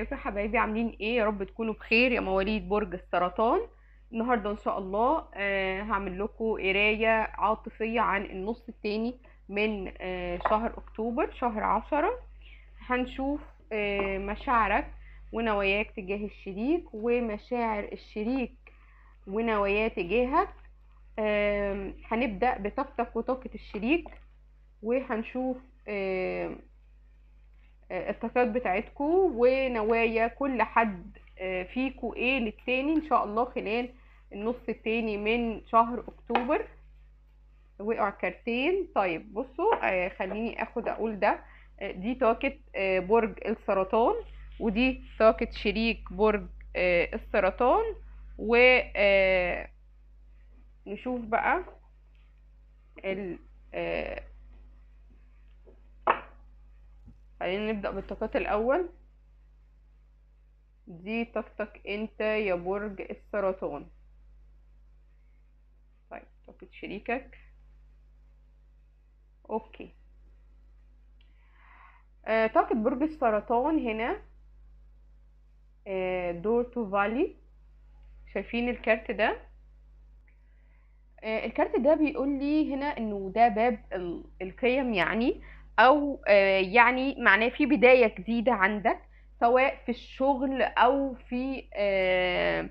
ازيكم يا حبايبي عاملين ايه يا رب تكونوا بخير يا مواليد برج السرطان النهارده ان شاء الله آه هعمل لكم قرايه عاطفيه عن النص التاني من آه شهر اكتوبر شهر عشرة هنشوف آه مشاعرك ونواياك تجاه الشريك ومشاعر الشريك ونواياه تجاهك هنبدا بطاقتك وطاقه الشريك وهنشوف آه، الطاقات بتاعتكم ونوايا كل حد آه، فيكم ايه للتاني ان شاء الله خلال النص التاني من شهر اكتوبر وقع كارتين طيب بصوا آه، خليني اخد اقول ده دي طاقة برج السرطان ودي طاقة شريك برج السرطان و نشوف بقى خلينا نبدأ بالطاقات الأول دي طاقتك انت يا برج السرطان طيب طاقة شريكك اوكي آه طاقة برج السرطان هنا آه دور تو فالي شايفين الكارت ده آه الكارت ده بيقول لي هنا انه ده باب القيم يعني او آه، يعني معناه في بدايه جديده عندك سواء في الشغل او في آه،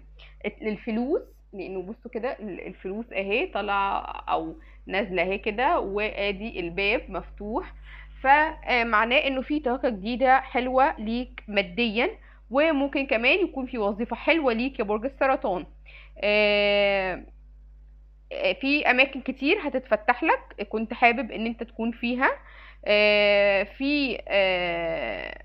الفلوس لانه بصوا كده الفلوس اهي طالعه او نازله اهي كده وادي الباب مفتوح فمعناه آه، انه في طاقه جديده حلوه ليك ماديا وممكن كمان يكون في وظيفه حلوه ليك يا برج السرطان في اماكن كتير هتتفتح لك كنت حابب ان انت تكون فيها آه، في آه،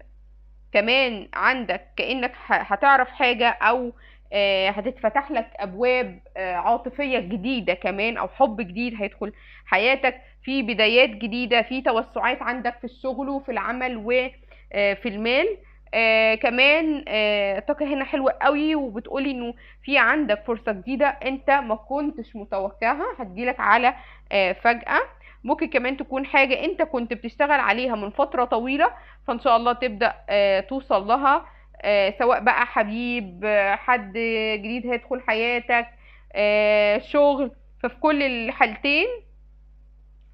كمان عندك كانك هتعرف حاجه او آه، هتتفتح لك ابواب عاطفيه جديده كمان او حب جديد هيدخل حياتك في بدايات جديده في توسعات عندك في الشغل وفي العمل وفي المال آه كمان آه طاقة هنا حلوة قوي وبتقولي انه في عندك فرصة جديدة انت ما كنتش متوقعها هتجيلك على آه فجأة ممكن كمان تكون حاجة انت كنت بتشتغل عليها من فترة طويلة فان شاء الله تبدأ آه، توصل لها آه، سواء بقى حبيب حد جديد هيدخل حياتك آه، شغل ففي كل الحالتين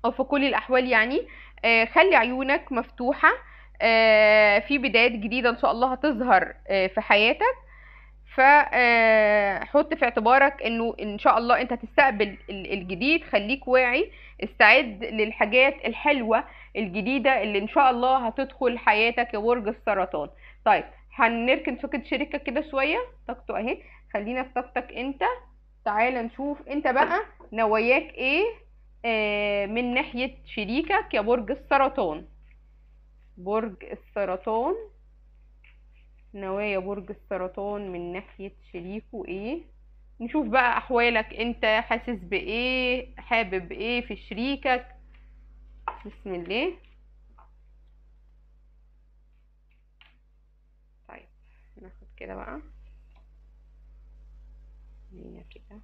او في كل الاحوال يعني خلي عيونك مفتوحة في بدايات جديدة ان شاء الله هتظهر في حياتك فحط آه، في اعتبارك انه ان شاء الله انت تستقبل الجديد خليك واعي استعد للحاجات الحلوه الجديده اللي ان شاء الله هتدخل حياتك يا برج السرطان طيب هنركن سكت شركه كده شويه طاقته اهي خلينا في طاقتك انت تعالى نشوف انت بقى نواياك ايه آه من ناحيه شريكك يا برج السرطان برج السرطان نوايا برج السرطان من ناحية شريكه ايه نشوف بقى احوالك انت حاسس بايه حابب ايه في شريكك بسم الله طيب ناخد كده بقى لينا كده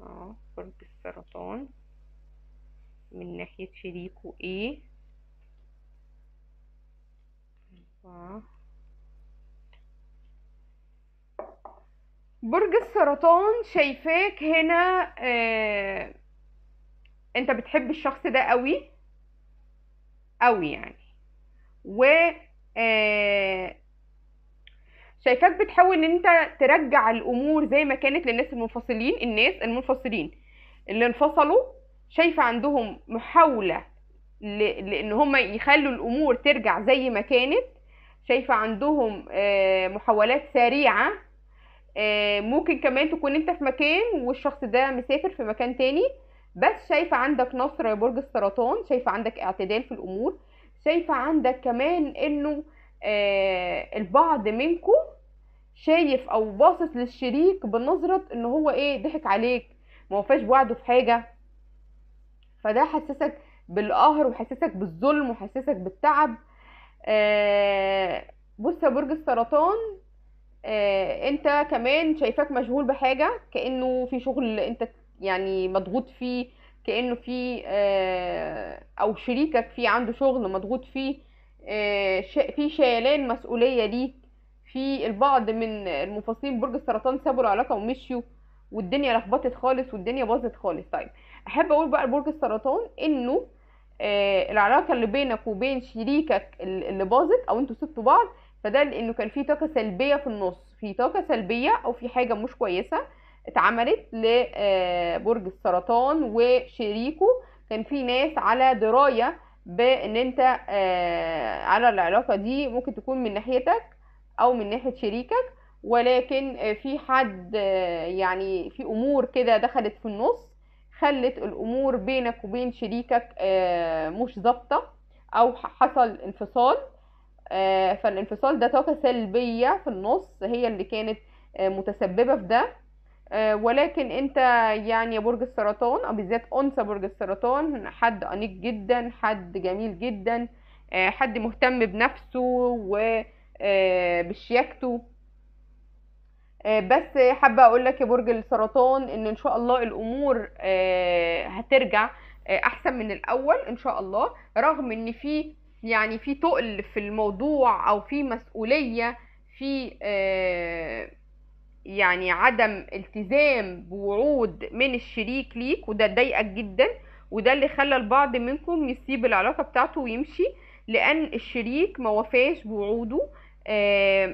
اه برج السرطان من ناحية شريكه ايه برج السرطان شايفاك هنا آه انت بتحب الشخص ده قوي قوي يعني و آه، شايفاك بتحاول ان انت ترجع الامور زي ما كانت للناس المنفصلين الناس المنفصلين اللي انفصلوا شايفه عندهم محاوله لان هم يخلوا الامور ترجع زي ما كانت شايفه عندهم آه، محاولات سريعه آه، ممكن كمان تكون انت في مكان والشخص ده مسافر في مكان تاني بس شايفه عندك نصر يا برج السرطان شايفه عندك اعتدال في الامور شايفه عندك كمان انه آه، البعض منكم شايف او باصص للشريك بنظره ان هو ايه ضحك عليك ما وفاش بوعده في حاجه فده حسسك بالقهر وحسسك بالظلم وحسسك بالتعب آه بص يا برج السرطان آه انت كمان شايفاك مشغول بحاجه كانه في شغل انت يعني مضغوط فيه كانه في آه او شريكك في عنده شغل مضغوط فيه آه في شيلان مسؤوليه ليك في البعض من المفاصلين برج السرطان سابوا العلاقه ومشيوا والدنيا لخبطت خالص والدنيا باظت خالص طيب احب اقول بقى لبرج السرطان انه آه العلاقه اللي بينك وبين شريكك اللي باظت او انتوا سبتوا بعض فده لانه كان في طاقه سلبيه في النص في طاقه سلبيه او في حاجه مش كويسه اتعملت لبرج آه، السرطان وشريكه كان في ناس على درايه بان انت آه على العلاقه دي ممكن تكون من ناحيتك او من ناحيه شريكك ولكن آه، في حد آه، يعني في امور كده دخلت في النص خلت الامور بينك وبين شريكك آه، مش ظابطه او حصل انفصال آه، فالانفصال ده طاقه سلبيه في النص هي اللي كانت آه، متسببه في ده ولكن انت يعني يا برج السرطان او بالذات انثى برج السرطان حد انيق جدا حد جميل جدا حد مهتم بنفسه وبشياكته آه، بس حابه اقول لك يا برج السرطان ان ان شاء الله الامور آه، هترجع آه، احسن من الاول ان شاء الله رغم ان في يعني في تقل في الموضوع او في مسؤوليه في يعني عدم التزام بوعود من الشريك ليك وده ضايقك جدا وده اللي خلى البعض منكم يسيب العلاقه بتاعته ويمشي لان الشريك ما وفاش بوعوده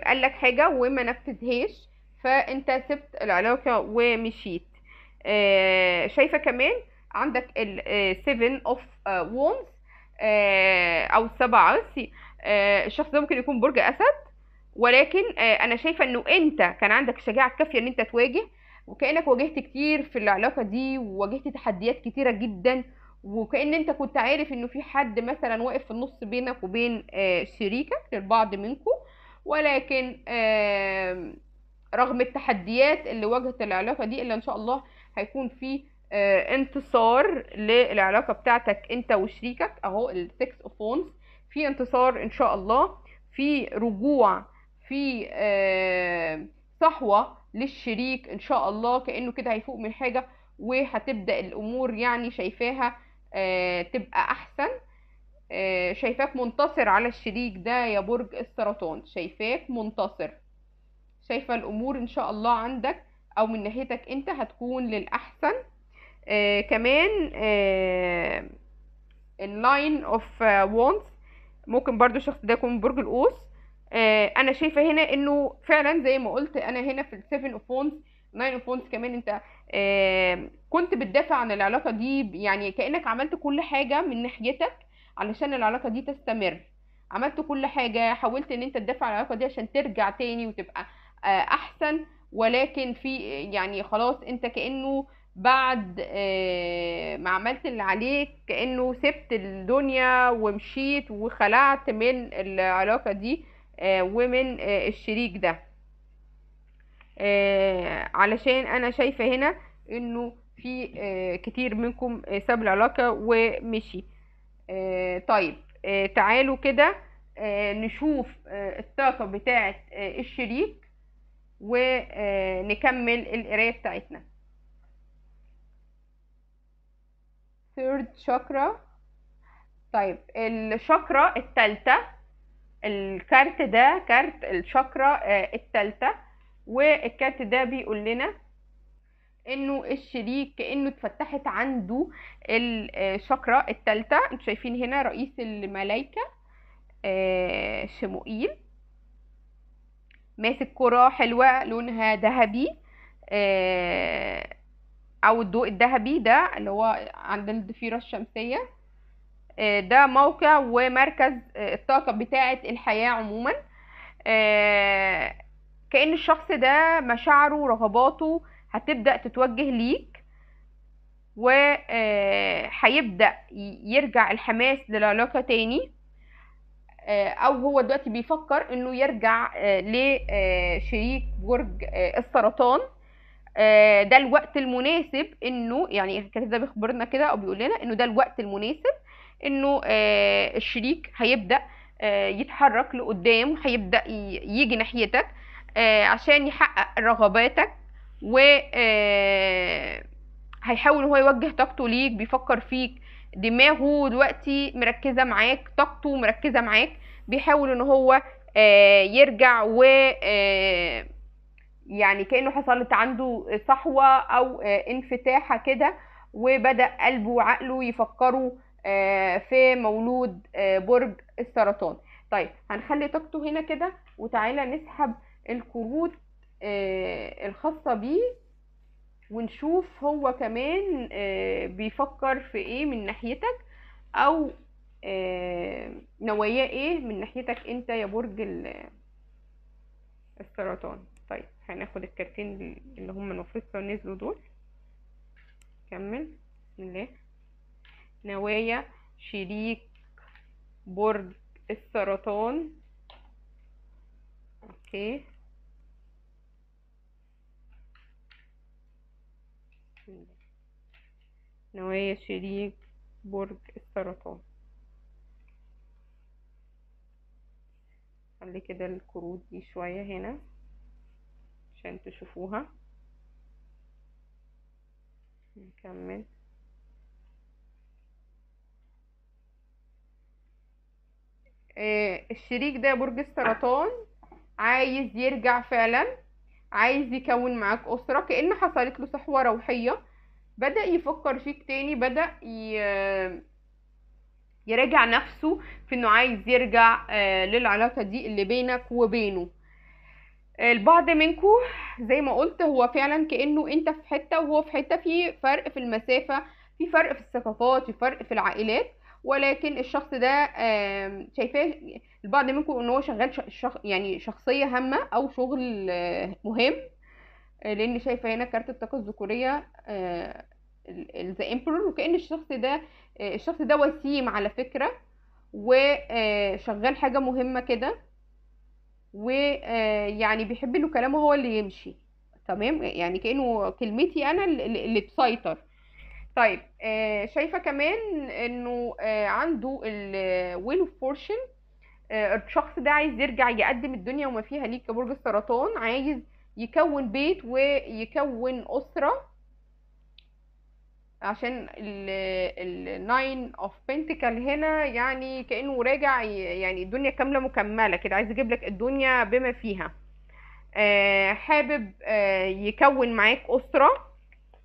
قال لك حاجه وما نفذهاش فانت سبت العلاقه ومشيت آه، شايفه كمان عندك ال 7 آه، of آه، wands او سبع عصي الشخص ده ممكن يكون برج اسد ولكن انا شايفه انه انت كان عندك الشجاعه الكافيه ان انت تواجه وكانك واجهت كتير في العلاقه دي وواجهت تحديات كتيره جدا وكان انت كنت عارف انه في حد مثلا واقف في النص بينك وبين شريكك للبعض منكم ولكن رغم التحديات اللي واجهت العلاقه دي الا ان شاء الله هيكون في آه، انتصار للعلاقه بتاعتك انت وشريكك اهو السكس اوف وونز في انتصار ان شاء الله في رجوع في آه، صحوه للشريك ان شاء الله كانه كده هيفوق من حاجه وهتبدا الامور يعني شايفاها آه، تبقى احسن شايفاك منتصر على الشريك ده يا برج السرطان شايفاك منتصر شايفه الامور ان شاء الله عندك او من ناحيتك انت هتكون للاحسن آه كمان آه اللاين اوف وونز ممكن برضو الشخص ده يكون برج القوس آه انا شايفه هنا انه فعلا زي ما قلت انا هنا في السيفن اوف وونز ناين اوف وونز كمان انت آه كنت بتدافع عن العلاقه دي يعني كانك عملت كل حاجه من ناحيتك علشان العلاقه دي تستمر عملت كل حاجه حاولت ان انت تدافع عن العلاقه دي عشان ترجع تاني وتبقى آه، احسن ولكن في يعني خلاص انت كانه بعد آه، ما عملت اللي عليك كانه سبت الدنيا ومشيت وخلعت من العلاقه دي آه، ومن الشريك ده علشان انا شايفه هنا انه في كتير منكم ساب العلاقه ومشي طيب تعالوا كده نشوف الطاقه بتاعه الشريك ونكمل القرايه بتاعتنا ثيرد شاكرا طيب الشاكرا الثالثه الكارت ده كارت الشاكرا آه، الثالثه والكارت ده بيقول لنا انه الشريك كانه اتفتحت عنده الشاكرا الثالثه انتوا شايفين هنا رئيس الملائكه آه، شموئيل ماسك كرة حلوة لونها ذهبي آه، او الضوء الذهبي ده اللي هو عند الضفيرة الشمسية آه، ده موقع ومركز آه، الطاقة بتاعة الحياة عموما كأن الشخص ده مشاعره ورغباته هتبدأ تتوجه ليك وهيبدأ يرجع الحماس للعلاقة تاني آه، او هو دلوقتي بيفكر انه يرجع آه، لشريك آه، برج السرطان ده الوقت المناسب انه يعني الكاتب ده بيخبرنا كده او بيقول لنا انه ده الوقت المناسب انه الشريك هيبدا يتحرك لقدام هيبدا يجي ناحيتك عشان يحقق رغباتك و هيحاول هو يوجه طاقته ليك بيفكر فيك دماغه دلوقتي مركزه معاك طاقته مركزه معاك بيحاول ان هو آه، يرجع و آه، يعني كانه حصلت عنده صحوه او آه، انفتاحه كده وبدا قلبه وعقله يفكروا في مولود برج السرطان طيب هنخلي طاقته هنا كده وتعالى نسحب الكروت الخاصه بيه ونشوف هو كمان آه، بيفكر في ايه من ناحيتك او آه، نواياه ايه من ناحيتك انت يا برج السرطان طيب هناخد الكارتين اللي هم المفروض نزلوا دول كمل بسم الله نوايا شريك برج السرطان اوكي نوايا شريك برج السرطان خلي كده الكروت دي شوية هنا عشان تشوفوها نكمل آه الشريك ده برج السرطان عايز يرجع فعلا عايز يكون معاك أسرة كأن حصلت له صحوة روحية بدأ يفكر فيك تاني بدأ ي... يراجع نفسه في انه عايز يرجع آه، للعلاقه دي اللي بينك وبينه البعض منكو زي ما قلت هو فعلا كانه انت في حته وهو في حته في فرق في المسافه في فرق في الثقافات في فرق في العائلات ولكن الشخص ده شايفاه البعض منكم ان هو شغال شخ يعني شخصيه هامه او شغل آه، مهم آه، لان شايفه هنا كارت الطاقه الذكوريه ذا آه، امبرور وكان الشخص ده آه، الشخص ده وسيم على فكره وشغال حاجه مهمه كده ويعني بيحب له كلامه هو اللي يمشي تمام يعني كانه كلمتي انا اللي تسيطر طيب شايفه كمان انه عنده الويل اوف فورشن الشخص ده عايز يرجع يقدم الدنيا وما فيها ليك كبرج السرطان عايز يكون بيت ويكون أسرة عشان ال ال الناين اوف بنتكل هنا يعني كانه راجع يعني الدنيا كامله مكمله كده عايز يجيب لك الدنيا بما فيها آه حابب آه يكون معاك اسره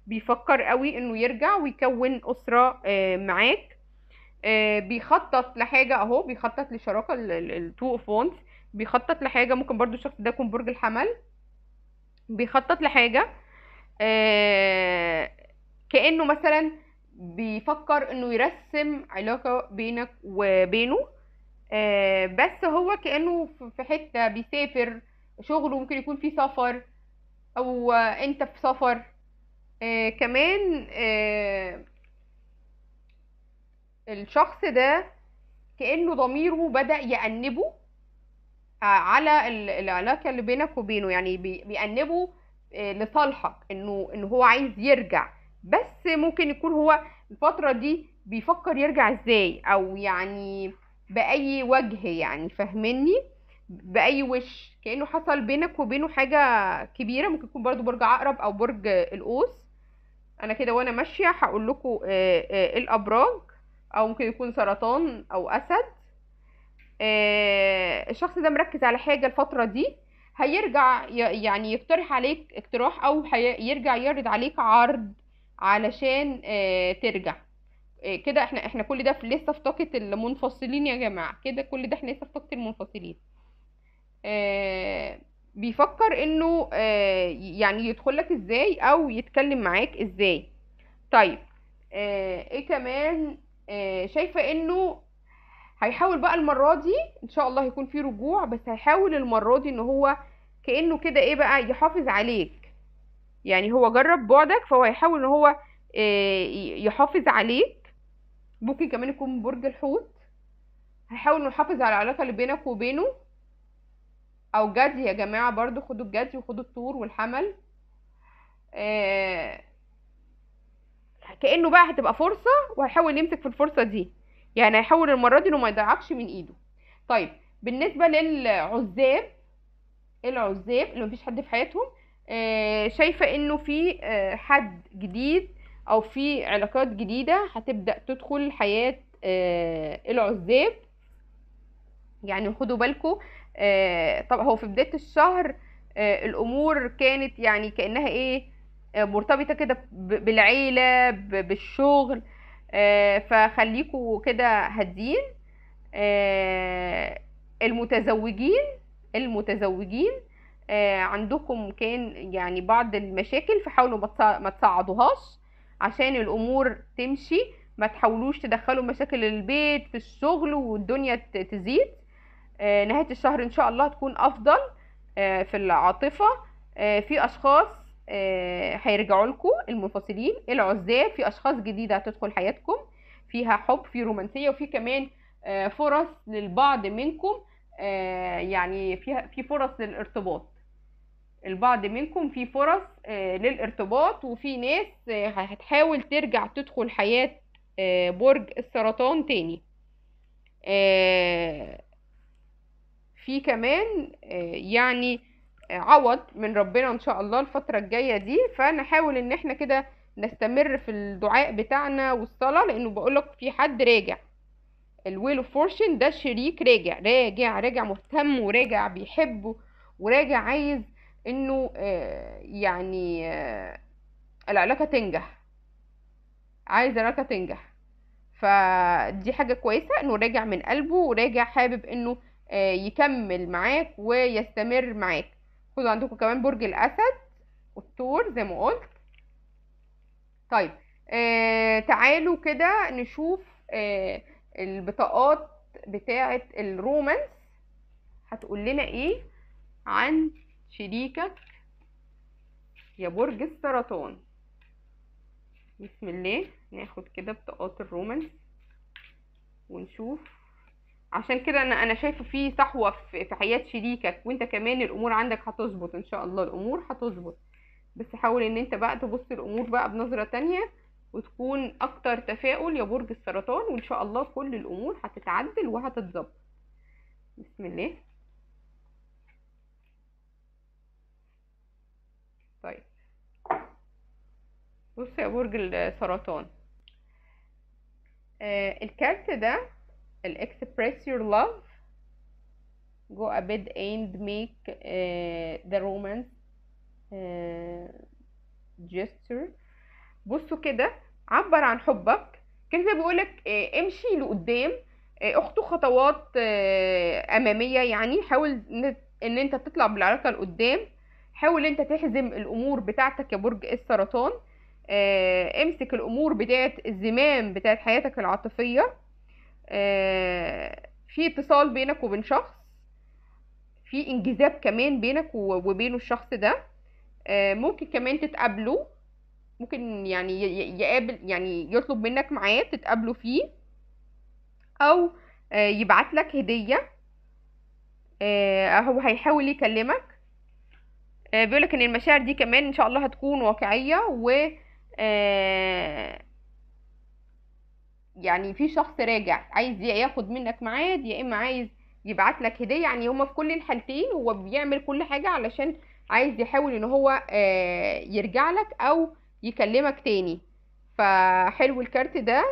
بيفكر قوي انه يرجع ويكون اسره آه معاك آه بيخطط لحاجه اهو بيخطط لشراكه التو اوف بيخطط لحاجه ممكن برضو الشخص ده يكون برج الحمل بيخطط لحاجه آه، كانه مثلا بيفكر انه يرسم علاقه بينك وبينه آه، بس هو كانه في حته بيسافر شغله ممكن يكون في سفر او انت في سفر آه، كمان الشخص ده كانه ضميره بدا يأنبه على العلاقه اللي بينك وبينه يعني بيأنبه آه، لصالحك انه ان هو عايز يرجع بس ممكن يكون هو الفتره دي بيفكر يرجع ازاي او يعني باي وجه يعني فاهمني باي وش كانه حصل بينك وبينه حاجه كبيره ممكن يكون برضو برج عقرب او برج القوس انا كده وانا ماشيه هقول لكم آه، آه، الابراج او ممكن يكون سرطان او اسد آه، الشخص ده مركز على حاجه الفتره دي هيرجع يعني يقترح عليك اقتراح او يرجع يعرض عليك عرض علشان آه، ترجع آه، كده احنا احنا كل ده في لسه في طاقه المنفصلين يا جماعه كده كل ده احنا لسه في طاقه المنفصلين بيفكر انه يعني يدخلك ازاي او يتكلم معاك ازاي طيب ايه كمان شايفه انه هيحاول بقى المره دي ان شاء الله هيكون في رجوع بس هيحاول المره دي ان هو كانه كده ايه بقى يحافظ عليك يعني هو جرب بعدك فهو هيحاول ان هو آه، يحافظ عليك ممكن كمان يكون برج الحوت هيحاول انه يحافظ على العلاقه اللي بينك وبينه او جدي يا جماعه برضو خدوا الجدي وخدوا الطور والحمل آه، كانه بقى هتبقى فرصه وهيحاول يمسك في الفرصه دي يعني هيحول المره دي ما يضيعكش من ايده طيب بالنسبه للعزاب العزاب اللي مفيش حد في حياتهم آه شايفه انه في آه حد جديد او في علاقات جديده هتبدا تدخل حياه آه العزاب يعني خدوا بالكم آه، طب هو في بدايه الشهر آه، الامور كانت يعني كانها ايه آه، مرتبطه كده بالعيله بالشغل آه، فخليكوا كده هادين آه، المتزوجين المتزوجين آه، عندكم كان يعني بعض المشاكل فحاولوا ما تصعدوهاش عشان الامور تمشي ما تحاولوش تدخلوا مشاكل البيت في الشغل والدنيا تزيد نهايه الشهر ان شاء الله تكون افضل في العاطفه في اشخاص آه، هيرجعوا لكم المنفصلين العزاب في اشخاص جديده هتدخل حياتكم فيها حب في رومانسيه وفي كمان آه، فرص للبعض منكم آه، يعني فيها في فرص للارتباط البعض منكم في فرص للارتباط وفي ناس هتحاول ترجع تدخل حياه برج السرطان تاني في كمان يعني عوض من ربنا ان شاء الله الفتره الجايه دي فنحاول ان احنا كده نستمر في الدعاء بتاعنا والصلاه لانه بقولك في حد راجع الويل اوف فورشن ده شريك راجع راجع راجع مهتم وراجع بيحبه وراجع عايز انه آه، يعني آه، العلاقه تنجح عايز العلاقه تنجح فدي حاجه كويسه انه راجع من قلبه وراجع حابب انه آه، يكمل معاك ويستمر معاك خدوا عندكم كمان برج الاسد والثور زي ما قلت طيب آه تعالوا كده نشوف آه البطاقات بتاعه الرومانس هتقول لنا ايه عن شريكك يا برج السرطان بسم الله ناخد كده بطاقات الرومانس ونشوف عشان كده انا انا شايفه في صحوه في حياه شريكك وانت كمان الامور عندك هتظبط ان شاء الله الامور هتظبط بس حاول ان انت بقى تبص الامور بقى بنظره تانية وتكون اكتر تفاؤل يا برج السرطان وان شاء الله كل الامور هتتعدل وهتتظبط بسم الله طيب بص يا برج السرطان آه الكارت ده ال express your love go a bit and make uh, the romance uh, gesture بصوا كده عبر عن حبك كان زي بيقولك آه، امشي لقدام آه، اخطو خطوات آه، اماميه يعني حاول ان انت تطلع بالعلاقه لقدام حاول انت تحزم الامور بتاعتك يا برج السرطان امسك الامور بتاعت الزمام بتاعت حياتك العاطفيه آه، في اتصال بينك وبين شخص في انجذاب كمان بينك وبينه الشخص ده آه، ممكن كمان تتقابلوا ممكن يعني يقابل يعني يطلب منك معاه تتقابلوا فيه او آه، يبعت لك هديه هو هيحاول يكلمك بيقولك ان المشاعر دي كمان ان شاء الله هتكون واقعيه و يعني في شخص راجع عايز ياخد منك معاد يا اما عايز يبعت لك هديه يعني هما في كل الحالتين هو بيعمل كل حاجه علشان عايز يحاول ان هو آه، يرجع لك او يكلمك تاني فحلو الكارت ده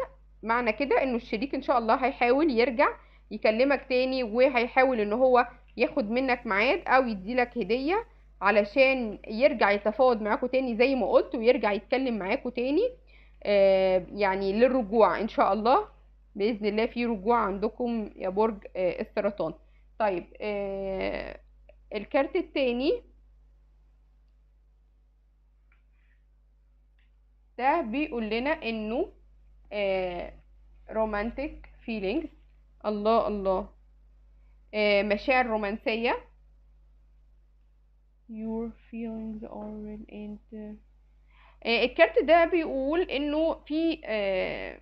معنى كده انه الشريك ان شاء الله هيحاول يرجع يكلمك تاني وهيحاول ان هو ياخد منك معاد او يديلك هديه علشان يرجع يتفاوض معاكوا تاني زي ما قلت ويرجع يتكلم معاكوا تاني آه، يعني للرجوع ان شاء الله باذن الله في رجوع عندكم يا برج السرطان آه، طيب آه، الكارت الثاني ده بيقول لنا انه رومانتك فيلينجز الله الله مشاعر رومانسية your feelings are real آه، الكارت ده بيقول انه في آه،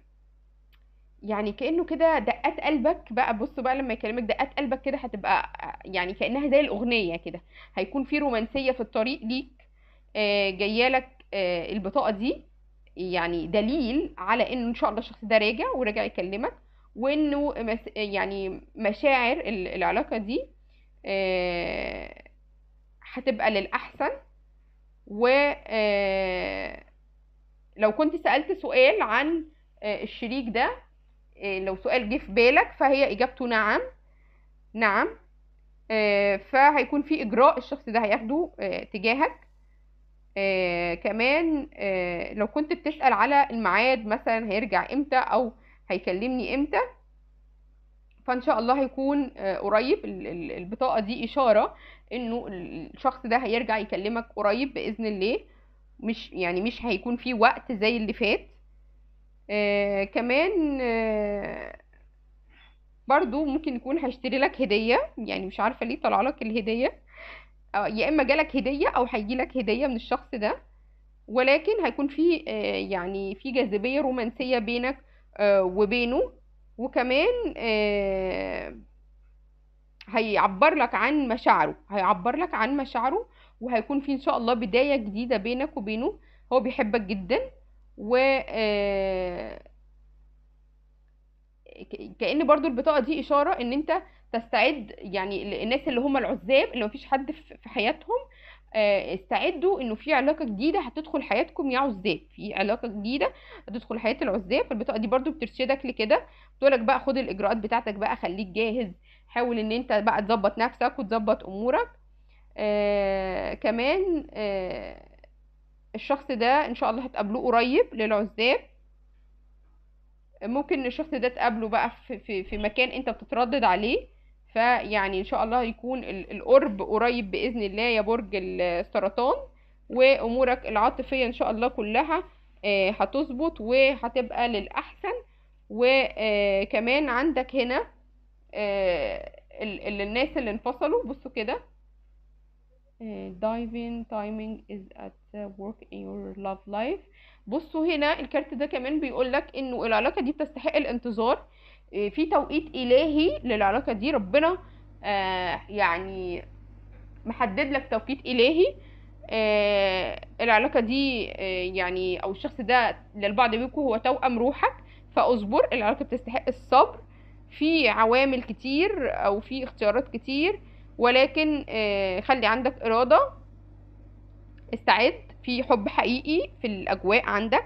يعني كانه كده دقات قلبك بقى بص بقى لما يكلمك دقات قلبك كده هتبقى آه، يعني كانها زي الاغنيه كده هيكون في رومانسيه في الطريق ليك جايه لك البطاقه دي يعني دليل على انه ان شاء الله الشخص ده راجع وراجع يكلمك وانه يعني مشاعر العلاقه دي هتبقى للاحسن و آه، لو كنت سألت سؤال عن آه، الشريك ده آه، لو سؤال جه في بالك فهي إجابته نعم نعم فهيكون في إجراء الشخص ده هياخده تجاهك آه كمان آه لو كنت بتسأل على الميعاد مثلا هيرجع امتى او هيكلمني امتى فان شاء الله هيكون آه، قريب البطاقه دي اشاره انه الشخص ده هيرجع يكلمك قريب باذن الله مش يعني مش هيكون في وقت زي اللي فات آه كمان آه برضو ممكن يكون هيشتري لك هديه يعني مش عارفه ليه طلع لك الهديه آه، يا اما جالك هديه او هيجي لك هديه من الشخص ده ولكن هيكون في آه يعني في جاذبيه رومانسيه بينك آه، وبينه وكمان آه، هيعبر لك عن مشاعره هيعبر لك عن مشاعره وهيكون في ان شاء الله بدايه جديده بينك وبينه هو بيحبك جدا و آه، كأن برضو البطاقه دي اشاره ان انت تستعد يعني الناس اللي هم العزاب اللي مفيش حد في حياتهم آه، استعدوا انه في علاقه جديده هتدخل حياتكم يا عزاب في علاقه جديده هتدخل حياه العزاب فالبطاقه دي برضو بترشدك لكده بتقولك بقى خد الاجراءات بتاعتك بقى خليك جاهز حاول ان انت بقى تظبط نفسك وتظبط امورك آه كمان آه الشخص ده ان شاء الله هتقابلوه قريب للعزاب ممكن الشخص ده تقابله بقى في, في, في مكان انت بتتردد عليه فيعني ان شاء الله يكون القرب قريب باذن الله يا برج السرطان وامورك العاطفيه ان شاء الله كلها آه، هتظبط وهتبقى للاحسن وكمان آه، عندك هنا آه، الناس اللي انفصلوا بصوا كده diving timing is at work in your love life بصوا هنا الكارت ده كمان بيقولك انه العلاقة دي بتستحق الانتظار آه، في توقيت الهي للعلاقه دي ربنا آه، يعني محدد لك توقيت الهي آه، العلاقه دي يعني او الشخص ده للبعض بيكون هو توأم روحك فاصبر العلاقه بتستحق الصبر في عوامل كتير او في اختيارات كتير ولكن خلي عندك اراده استعد في حب حقيقي في الاجواء عندك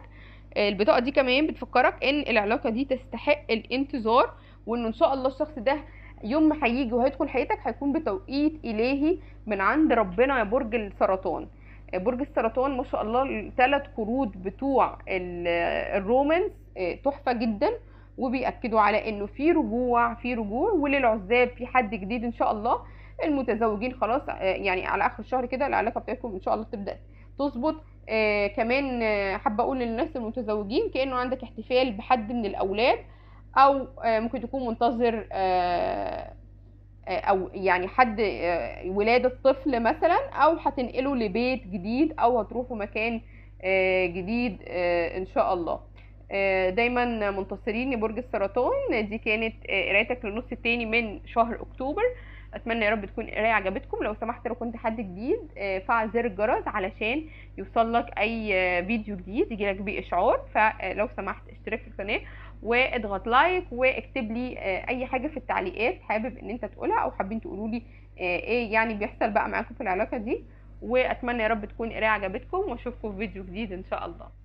البطاقه دي كمان بتفكرك ان العلاقه دي تستحق الانتظار وانه ان شاء الله الشخص ده يوم ما هيجي وهيدخل حياتك هيكون بتوقيت الهي من عند ربنا يا برج السرطان آه، برج السرطان ما شاء الله الثلاث قرود بتوع آه، الرومانس آه، تحفه جدا وبيأكدوا على انه في رجوع في رجوع وللعزاب في حد جديد ان شاء الله المتزوجين خلاص يعني على اخر الشهر كده العلاقه بتاعتكم ان شاء الله تبدا تظبط آه كمان آه، حابه اقول للناس المتزوجين كانه عندك احتفال بحد من الاولاد او آه ممكن تكون منتظر آه, آه، او يعني حد آه، ولاده طفل مثلا او هتنقله لبيت جديد او هتروحوا مكان جديد ان شاء الله دايما منتصرين لبرج السرطان دي كانت قرايتك للنص الثاني من شهر اكتوبر اتمنى يا رب تكون القرايه عجبتكم لو سمحت لو كنت حد جديد آه، فعل زر الجرس علشان يوصلك اي آه، فيديو جديد يجيلك بيه اشعار فلو آه، سمحت اشترك في القناه واضغط لايك واكتب لي اي حاجه في التعليقات حابب ان انت تقولها او حابين تقولوا لي ايه يعني بيحصل بقى معاكم في العلاقه دي واتمنى يا رب تكون القرايه عجبتكم واشوفكم في فيديو جديد ان شاء الله